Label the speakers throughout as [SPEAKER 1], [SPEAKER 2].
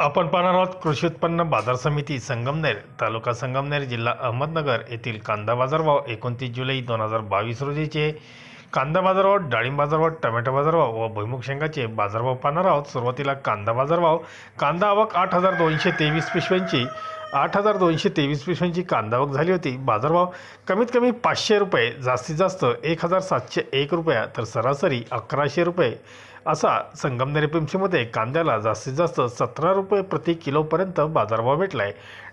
[SPEAKER 1] आपण पाहणार आहोत कृषी उत्पन्न बाजार समिती संगमनेर तालुका संगमनेर जिल्हा अहमदनगर येथील कांदा बाजारभाव एकोणतीस जुलै दोन हजार बावीस रोजीचे कांदा बाजारभाव डाळिंब बाजारभाव टमॅटो बाजारभाव व भुईमुग शेंगाचे बाजारभाव पाहणार आहोत सुरुवातीला कांदा बाजारभाव कांदा आवक आठ हजार दोनशे तेवीस पिशव्यांची आठ हजार दोनशे तेवीस पिशव्यांची कांदावक झाली होती बाजारभाव कमीत कमी पाचशे रुपये जास्तीत जास्त एक हजार सातशे एक रुपया तर सरासरी अकराशे रुपये असा संगमनेर पिमशीमध्ये कांद्याला जास्तीत जास्त सतरा रुपये प्रति किलोपर्यंत बाजारभाव भेटला आहे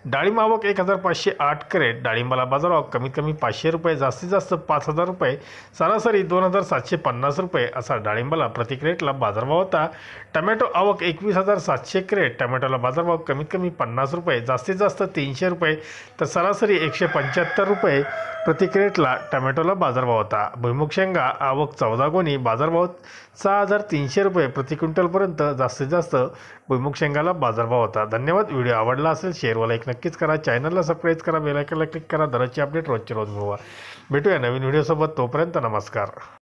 [SPEAKER 1] डाळिंब आवक एक हजार पाचशे आठ करेट डाळिंबाला बाजारभाव कमीत कमी पाचशे रुपये जास्तीत जास्त पाच हजार रुपये सरासरी दोन हजार सातशे पन्नास रुपये असा डाळिंबाला प्रति क्रेटला बाजारभाव होता टमॅटो आवक एकवीस हजार सातशे क्रेट टमॅटोला बाजारभाव कमीत कमी पन्नास रुपये जास्तीत जास्त असतं तीनशे रुपये तर सरासरी एकशे पंच्याहत्तर रुपये प्रतिक्रेटला टमॅटोला बाजारभाव होता भुईमुख शेंगा आवक चौदा गुणी बाजारभाव सहा हजार तीनशे रुपये प्रति क्विंटलपर्यंत जास्तीत जास्त भुईमुख शेंगाला बाजारभाव होता धन्यवाद व्हिडिओ आवडला असेल शेअरवा लाईक नक्कीच करा चॅनलला सबस्क्राईब करा बेलायकनला क्लिक करा दराची अपडेट रोजचे रोज मिळवा भेटूया नवीन व्हिडिओसोबत तोपर्यंत नमस्कार